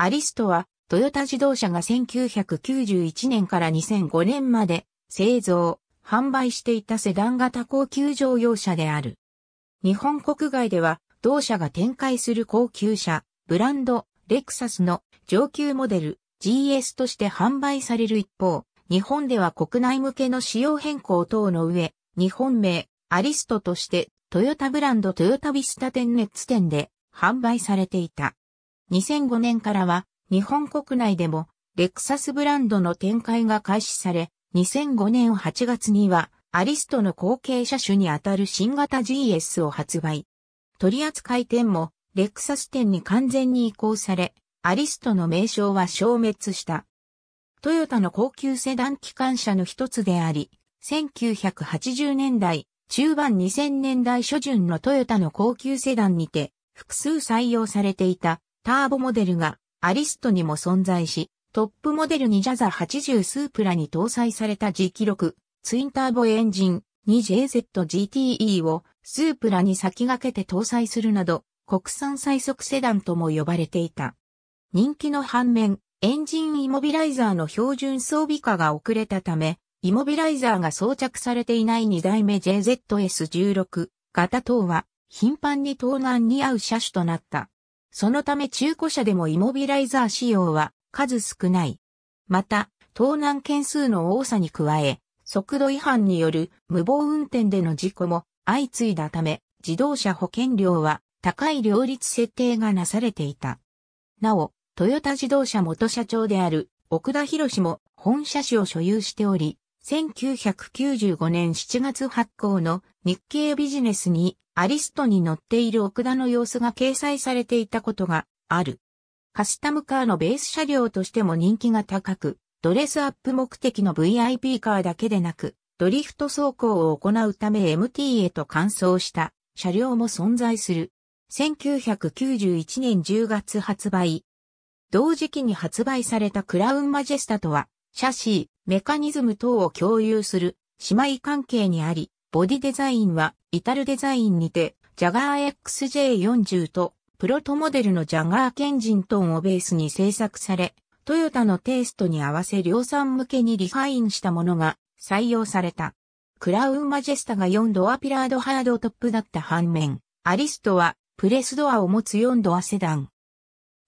アリストは、トヨタ自動車が1991年から2005年まで製造、販売していたセダン型高級乗用車である。日本国外では、同社が展開する高級車、ブランド、レクサスの上級モデル、GS として販売される一方、日本では国内向けの仕様変更等の上、日本名、アリストとして、トヨタブランドトヨタビスタテンネッツ店で販売されていた。2005年からは日本国内でもレクサスブランドの展開が開始され、2005年8月にはアリストの後継車種にあたる新型 GS を発売。取扱店もレクサス店に完全に移行され、アリストの名称は消滅した。トヨタの高級セダン機関車の一つであり、1980年代、中盤2000年代初旬のトヨタの高級セダンにて、複数採用されていたターボモデルがアリストにも存在し、トップモデルにジャザ80スープラに搭載された G 記録、ツインターボエンジン 2JZGTE をスープラに先駆けて搭載するなど、国産最速セダンとも呼ばれていた。人気の反面、エンジンイモビライザーの標準装備化が遅れたため、イモビライザーが装着されていない2代目 JZS16 型等は頻繁に盗難に遭う車種となった。そのため中古車でもイモビライザー使用は数少ない。また、盗難件数の多さに加え、速度違反による無謀運転での事故も相次いだため、自動車保険料は高い両立設定がなされていた。なお、トヨタ自動車元社長である奥田博士も本社種を所有しており、1995年7月発行の日経ビジネスにアリストに乗っている奥田の様子が掲載されていたことがある。カスタムカーのベース車両としても人気が高く、ドレスアップ目的の VIP カーだけでなく、ドリフト走行を行うため MT へと換装した車両も存在する。1991年10月発売。同時期に発売されたクラウンマジェスタとは、シャシー、メカニズム等を共有する姉妹関係にあり、ボディデザインは、イタルデザインにて、ジャガー XJ40 と、プロトモデルのジャガーケンジントンをベースに制作され、トヨタのテイストに合わせ量産向けにリファインしたものが採用された。クラウンマジェスタが4ドアピラードハードトップだった反面、アリストはプレスドアを持つ4ドアセダン。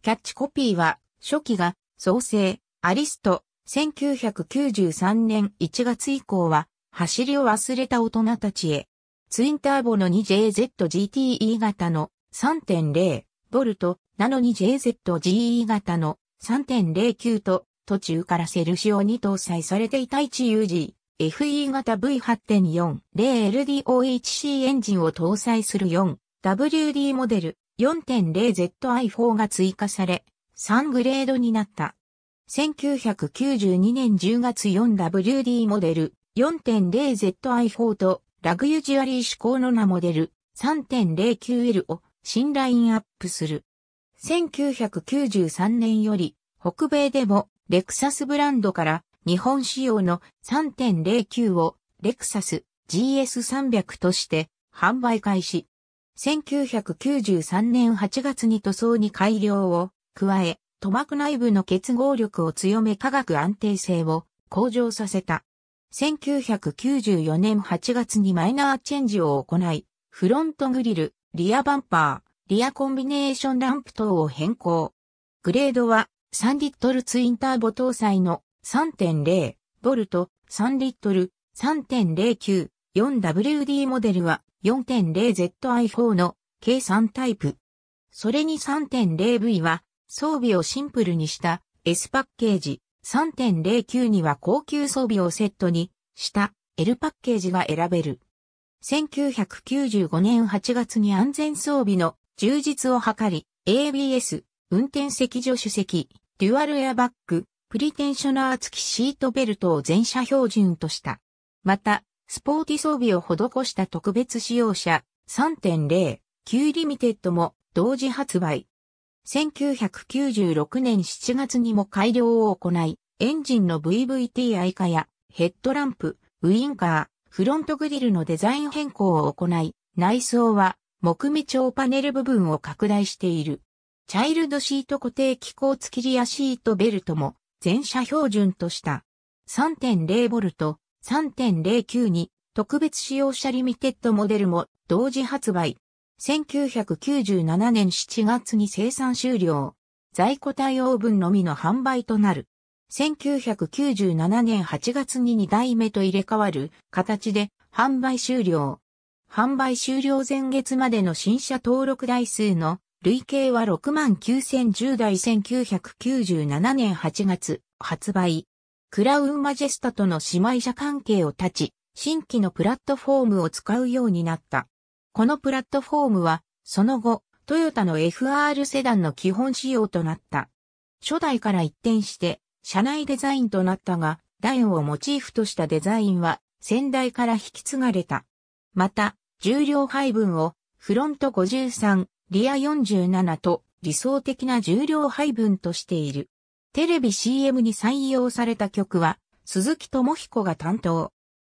キャッチコピーは、初期が、創生、アリスト、1993年1月以降は、走りを忘れた大人たちへ。ツインターボの 2JZGTE 型の 3.0V なのに JZGE 型の3.09と途中からセルシオに搭載されていた 1UG、FE 型 V8.4LDOHC エンジンを搭載する 4WD モデル 4.0ZI4 が追加され、3グレードになった。1992年10月 4WD モデル 4.0ZI4 とラグユジュアリー志向のなモデル 3.09L を新ラインアップする。1993年より北米でもレクサスブランドから日本仕様の3.09をレクサス GS300 として販売開始。1993年8月に塗装に改良を加え、塗膜内部の結合力を強め化学安定性を向上させた。1994年8月にマイナーチェンジを行い、フロントグリル、リアバンパー、リアコンビネーションランプ等を変更。グレードは3リットルツインターボ搭載の3.0ボルト3リットル 3.094WD モデルは 4.0ZI4 の計算タイプ。それに 3.0V は装備をシンプルにした S パッケージ3.09には高級装備をセットにした L パッケージが選べる。1995年8月に安全装備の充実を図り、ABS、運転席助手席、デュアルエアバッグ、プリテンショナー付きシートベルトを全車標準とした。また、スポーティ装備を施した特別使用車3.0、Q リミテッドも同時発売。1996年7月にも改良を行い、エンジンの VVTi 化やヘッドランプ、ウインカー、フロントグリルのデザイン変更を行い、内装は木目調パネル部分を拡大している。チャイルドシート固定機構付きリアシートベルトも全車標準とした。3.0V、3 0 9に特別使用車リミテッドモデルも同時発売。1997年7月に生産終了。在庫対応分のみの販売となる。1997年8月に2代目と入れ替わる形で販売終了。販売終了前月までの新車登録台数の累計は69,010台1997年8月発売。クラウンマジェスタとの姉妹車関係を立ち、新規のプラットフォームを使うようになった。このプラットフォームは、その後、トヨタの FR セダンの基本仕様となった。初代から一転して、車内デザインとなったが、ダインをモチーフとしたデザインは、先代から引き継がれた。また、重量配分を、フロント53、リア47と理想的な重量配分としている。テレビ CM に採用された曲は、鈴木智彦が担当。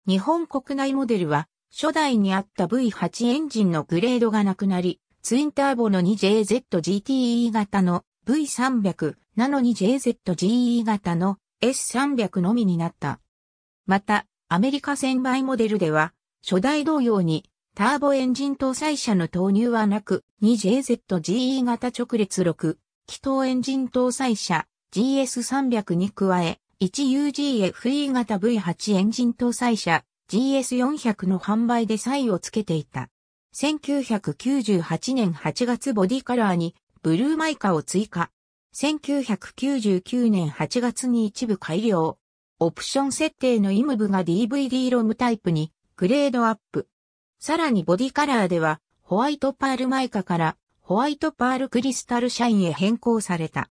日本国内モデルは、初代にあった V8 エンジンのグレードがなくなり、ツインターボの 2JZGTE 型の V300 なの2 JZGE 型の S300 のみになった。また、アメリカ専売モデルでは、初代同様にターボエンジン搭載車の投入はなく、2JZGE 型直列6、気筒エンジン搭載車 GS300 に加え、1UGFE 型 V8 エンジン搭載車 GS400 の販売で差異をつけていた。1998年8月ボディカラーにブルーマイカを追加。1999年8月に一部改良。オプション設定のイムブが DVD ロムタイプにグレードアップ。さらにボディカラーではホワイトパールマイカからホワイトパールクリスタルシャインへ変更された。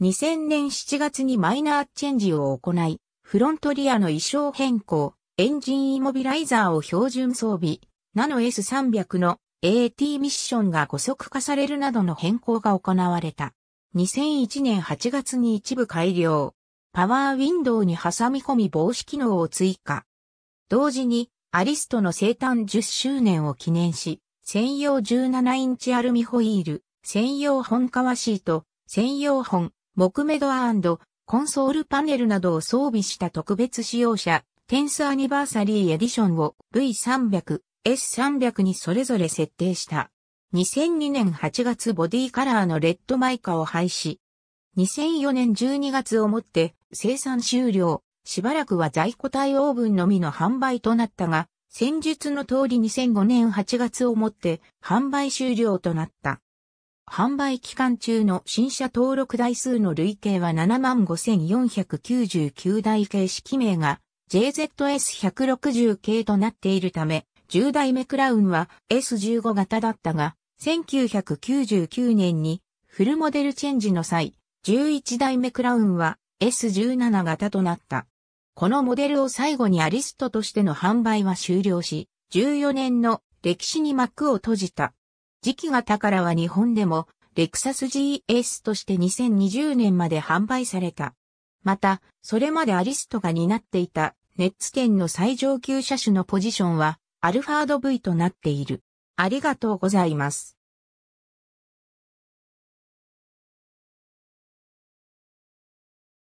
2000年7月にマイナーチェンジを行い、フロントリアの衣装変更、エンジンイモビライザーを標準装備、ナノ S300 の AT ミッションが5速化されるなどの変更が行われた。2001年8月に一部改良。パワーウィンドウに挟み込み防止機能を追加。同時に、アリストの生誕10周年を記念し、専用17インチアルミホイール、専用本革シート、専用本、木目ドアコンソールパネルなどを装備した特別使用者テンスアニバーサリーエディションを V300、S300 にそれぞれ設定した。2002年8月ボディカラーのレッドマイカを廃止。2004年12月をもって生産終了。しばらくは在庫対応分のみの販売となったが、先述の通り2005年8月をもって販売終了となった。販売期間中の新車登録台数の累計は75,499台形式名が JZS160 系となっているため、10代目クラウンは S15 型だったが、1999年にフルモデルチェンジの際、11代目クラウンは S17 型となった。このモデルを最後にアリストとしての販売は終了し、14年の歴史に幕を閉じた。時期型からは日本でも、レクサス GS として2020年まで販売された。また、それまでアリストが担っていたネッツ県の最上級車種のポジションは、アルファード V となっている。ありがとうございます。